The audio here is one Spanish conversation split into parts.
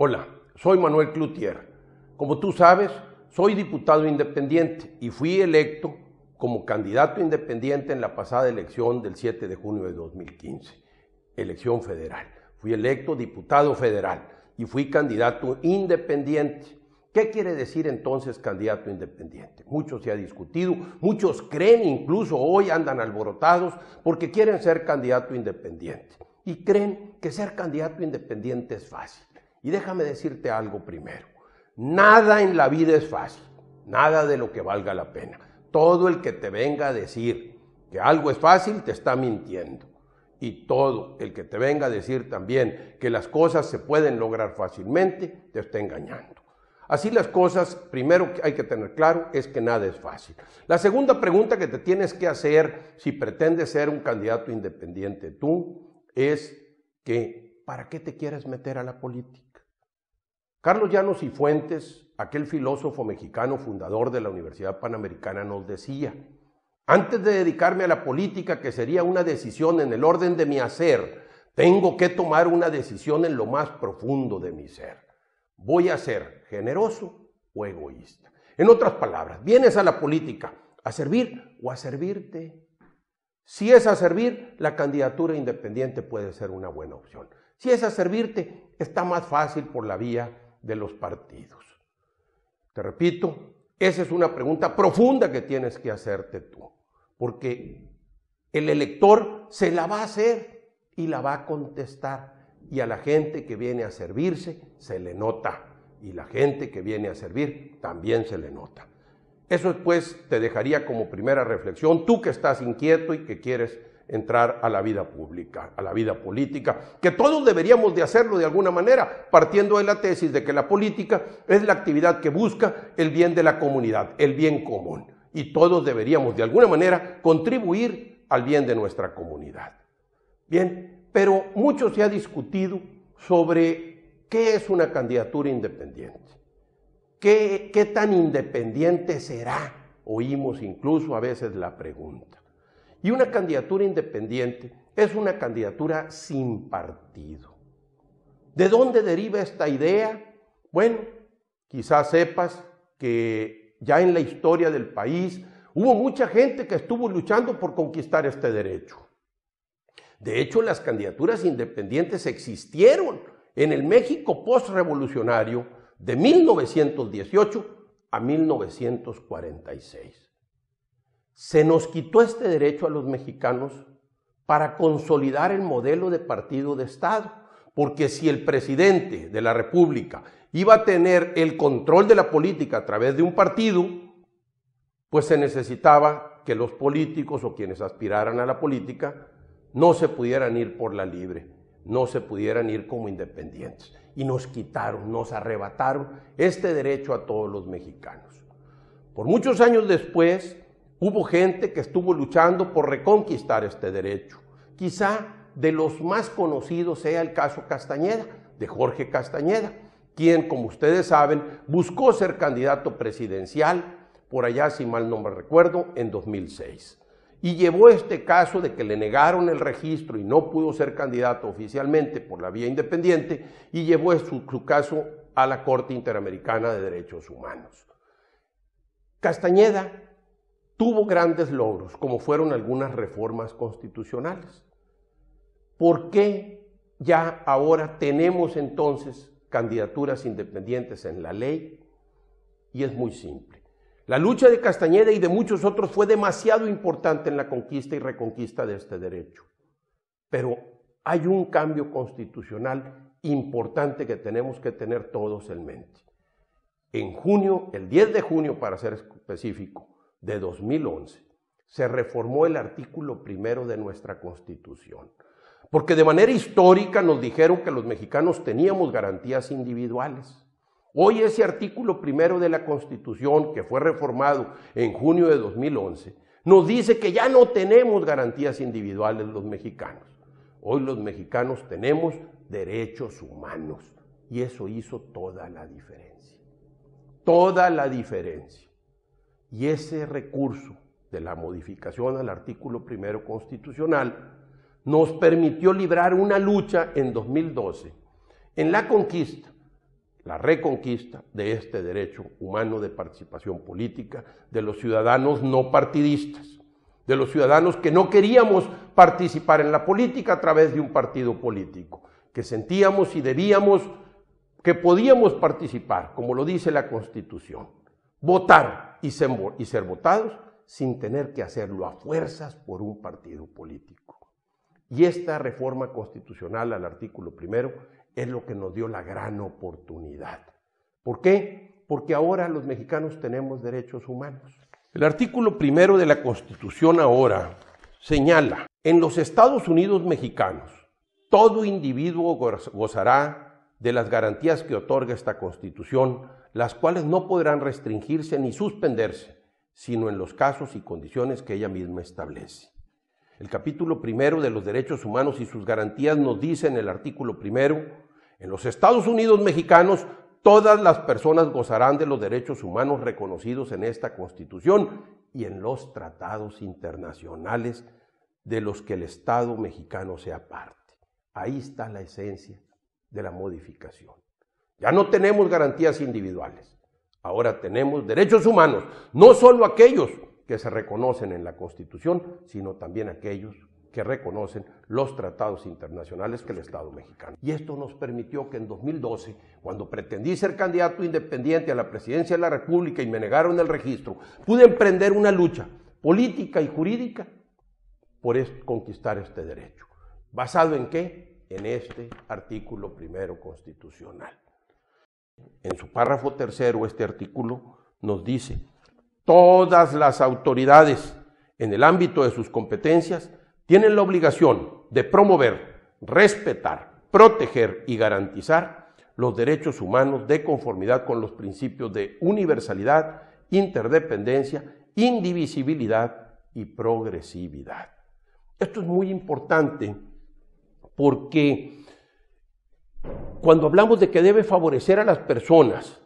Hola, soy Manuel Clutier. Como tú sabes, soy diputado independiente y fui electo como candidato independiente en la pasada elección del 7 de junio de 2015, elección federal. Fui electo diputado federal y fui candidato independiente. ¿Qué quiere decir entonces candidato independiente? Mucho se ha discutido, muchos creen, incluso hoy andan alborotados porque quieren ser candidato independiente. Y creen que ser candidato independiente es fácil. Y déjame decirte algo primero. Nada en la vida es fácil, nada de lo que valga la pena. Todo el que te venga a decir que algo es fácil te está mintiendo. Y todo el que te venga a decir también que las cosas se pueden lograr fácilmente te está engañando. Así las cosas, primero que hay que tener claro es que nada es fácil. La segunda pregunta que te tienes que hacer si pretendes ser un candidato independiente tú es que ¿para qué te quieres meter a la política? Carlos Llanos y Fuentes, aquel filósofo mexicano fundador de la Universidad Panamericana, nos decía, antes de dedicarme a la política, que sería una decisión en el orden de mi hacer, tengo que tomar una decisión en lo más profundo de mi ser. ¿Voy a ser generoso o egoísta? En otras palabras, vienes a la política a servir o a servirte. Si es a servir, la candidatura independiente puede ser una buena opción. Si es a servirte, está más fácil por la vía de los partidos. Te repito, esa es una pregunta profunda que tienes que hacerte tú, porque el elector se la va a hacer y la va a contestar. Y a la gente que viene a servirse se le nota. Y la gente que viene a servir también se le nota. Eso pues te dejaría como primera reflexión, tú que estás inquieto y que quieres entrar a la vida pública, a la vida política, que todos deberíamos de hacerlo de alguna manera, partiendo de la tesis de que la política es la actividad que busca el bien de la comunidad, el bien común, y todos deberíamos de alguna manera contribuir al bien de nuestra comunidad. Bien, pero mucho se ha discutido sobre qué es una candidatura independiente, qué, qué tan independiente será, oímos incluso a veces la pregunta. Y una candidatura independiente es una candidatura sin partido. ¿De dónde deriva esta idea? Bueno, quizás sepas que ya en la historia del país hubo mucha gente que estuvo luchando por conquistar este derecho. De hecho, las candidaturas independientes existieron en el México postrevolucionario de 1918 a 1946 se nos quitó este derecho a los mexicanos para consolidar el modelo de partido de Estado, porque si el presidente de la República iba a tener el control de la política a través de un partido, pues se necesitaba que los políticos o quienes aspiraran a la política no se pudieran ir por la libre, no se pudieran ir como independientes. Y nos quitaron, nos arrebataron este derecho a todos los mexicanos. Por muchos años después, Hubo gente que estuvo luchando por reconquistar este derecho. Quizá de los más conocidos sea el caso Castañeda, de Jorge Castañeda, quien, como ustedes saben, buscó ser candidato presidencial, por allá, si mal no me recuerdo, en 2006. Y llevó este caso de que le negaron el registro y no pudo ser candidato oficialmente por la vía independiente, y llevó su, su caso a la Corte Interamericana de Derechos Humanos. Castañeda tuvo grandes logros, como fueron algunas reformas constitucionales. ¿Por qué ya ahora tenemos entonces candidaturas independientes en la ley? Y es muy simple. La lucha de Castañeda y de muchos otros fue demasiado importante en la conquista y reconquista de este derecho. Pero hay un cambio constitucional importante que tenemos que tener todos en mente. En junio, el 10 de junio para ser específico, de 2011 se reformó el artículo primero de nuestra Constitución. Porque de manera histórica nos dijeron que los mexicanos teníamos garantías individuales. Hoy ese artículo primero de la Constitución, que fue reformado en junio de 2011, nos dice que ya no tenemos garantías individuales los mexicanos. Hoy los mexicanos tenemos derechos humanos. Y eso hizo toda la diferencia. Toda la diferencia. Y ese recurso de la modificación al artículo primero constitucional nos permitió librar una lucha en 2012 en la conquista, la reconquista de este derecho humano de participación política de los ciudadanos no partidistas, de los ciudadanos que no queríamos participar en la política a través de un partido político, que sentíamos y debíamos, que podíamos participar, como lo dice la Constitución, votar y ser votados sin tener que hacerlo a fuerzas por un partido político. Y esta reforma constitucional al artículo primero es lo que nos dio la gran oportunidad. ¿Por qué? Porque ahora los mexicanos tenemos derechos humanos. El artículo primero de la Constitución ahora señala, en los Estados Unidos mexicanos, todo individuo gozará de las garantías que otorga esta Constitución, las cuales no podrán restringirse ni suspenderse, sino en los casos y condiciones que ella misma establece. El capítulo primero de los derechos humanos y sus garantías nos dice en el artículo primero, en los Estados Unidos mexicanos todas las personas gozarán de los derechos humanos reconocidos en esta Constitución y en los tratados internacionales de los que el Estado mexicano sea parte. Ahí está la esencia de la modificación. Ya no tenemos garantías individuales, ahora tenemos derechos humanos, no solo aquellos que se reconocen en la Constitución, sino también aquellos que reconocen los tratados internacionales que el Estado mexicano. Y esto nos permitió que en 2012, cuando pretendí ser candidato independiente a la presidencia de la República y me negaron el registro, pude emprender una lucha política y jurídica por conquistar este derecho. ¿Basado en qué? en este artículo primero constitucional. En su párrafo tercero, este artículo nos dice, todas las autoridades en el ámbito de sus competencias tienen la obligación de promover, respetar, proteger y garantizar los derechos humanos de conformidad con los principios de universalidad, interdependencia, indivisibilidad y progresividad. Esto es muy importante porque cuando hablamos de que debe favorecer a las personas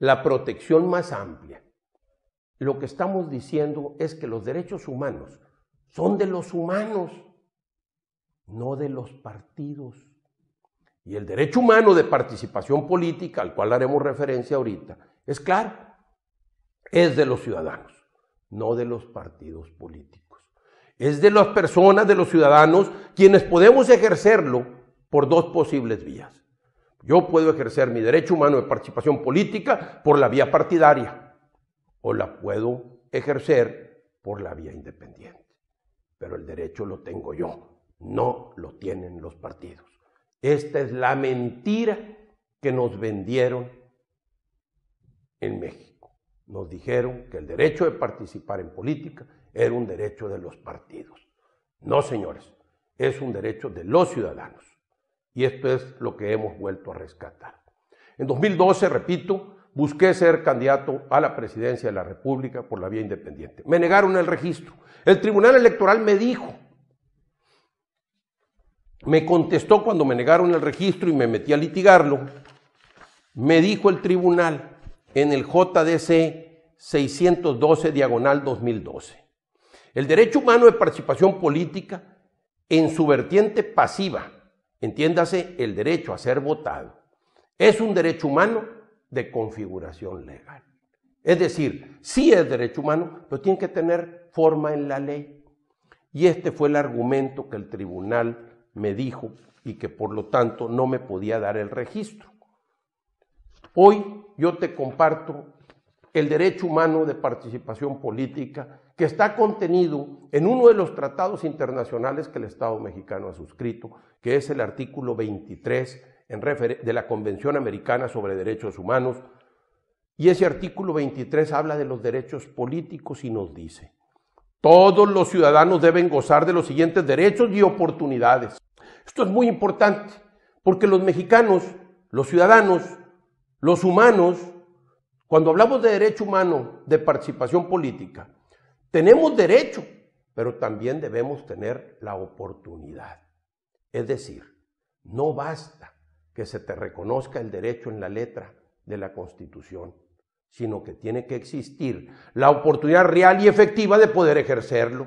la protección más amplia, lo que estamos diciendo es que los derechos humanos son de los humanos, no de los partidos. Y el derecho humano de participación política, al cual haremos referencia ahorita, es claro, es de los ciudadanos, no de los partidos políticos es de las personas, de los ciudadanos, quienes podemos ejercerlo por dos posibles vías. Yo puedo ejercer mi derecho humano de participación política por la vía partidaria o la puedo ejercer por la vía independiente. Pero el derecho lo tengo yo, no lo tienen los partidos. Esta es la mentira que nos vendieron en México. Nos dijeron que el derecho de participar en política era un derecho de los partidos. No, señores, es un derecho de los ciudadanos. Y esto es lo que hemos vuelto a rescatar. En 2012, repito, busqué ser candidato a la presidencia de la República por la vía independiente. Me negaron el registro. El Tribunal Electoral me dijo, me contestó cuando me negaron el registro y me metí a litigarlo, me dijo el tribunal en el JDC 612 diagonal 2012. El derecho humano de participación política en su vertiente pasiva, entiéndase el derecho a ser votado, es un derecho humano de configuración legal. Es decir, sí es derecho humano, pero tiene que tener forma en la ley. Y este fue el argumento que el tribunal me dijo y que por lo tanto no me podía dar el registro. Hoy yo te comparto el derecho humano de participación política que está contenido en uno de los tratados internacionales que el Estado mexicano ha suscrito, que es el artículo 23 de la Convención Americana sobre Derechos Humanos. Y ese artículo 23 habla de los derechos políticos y nos dice, todos los ciudadanos deben gozar de los siguientes derechos y oportunidades. Esto es muy importante, porque los mexicanos, los ciudadanos, los humanos, cuando hablamos de derecho humano, de participación política, tenemos derecho, pero también debemos tener la oportunidad. Es decir, no basta que se te reconozca el derecho en la letra de la Constitución, sino que tiene que existir la oportunidad real y efectiva de poder ejercerlo.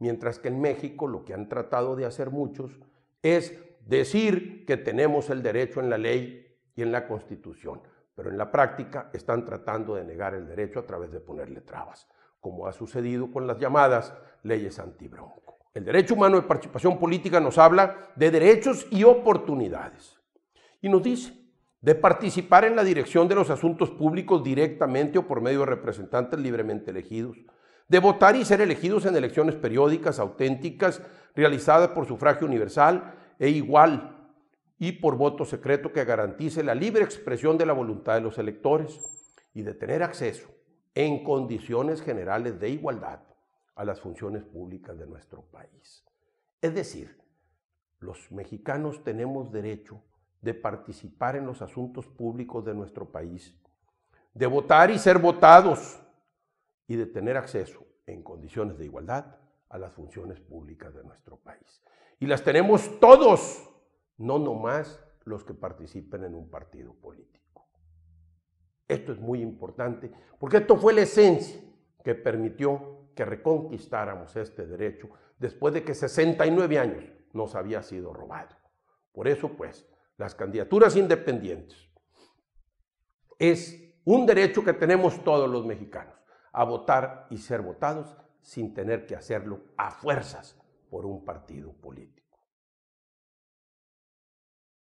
Mientras que en México lo que han tratado de hacer muchos es decir que tenemos el derecho en la ley y en la Constitución, pero en la práctica están tratando de negar el derecho a través de ponerle trabas como ha sucedido con las llamadas leyes antibronco. El derecho humano de participación política nos habla de derechos y oportunidades. Y nos dice de participar en la dirección de los asuntos públicos directamente o por medio de representantes libremente elegidos, de votar y ser elegidos en elecciones periódicas auténticas realizadas por sufragio universal e igual y por voto secreto que garantice la libre expresión de la voluntad de los electores y de tener acceso en condiciones generales de igualdad a las funciones públicas de nuestro país. Es decir, los mexicanos tenemos derecho de participar en los asuntos públicos de nuestro país, de votar y ser votados y de tener acceso en condiciones de igualdad a las funciones públicas de nuestro país. Y las tenemos todos, no nomás los que participen en un partido político. Esto es muy importante porque esto fue la esencia que permitió que reconquistáramos este derecho después de que 69 años nos había sido robado. Por eso, pues, las candidaturas independientes es un derecho que tenemos todos los mexicanos, a votar y ser votados sin tener que hacerlo a fuerzas por un partido político.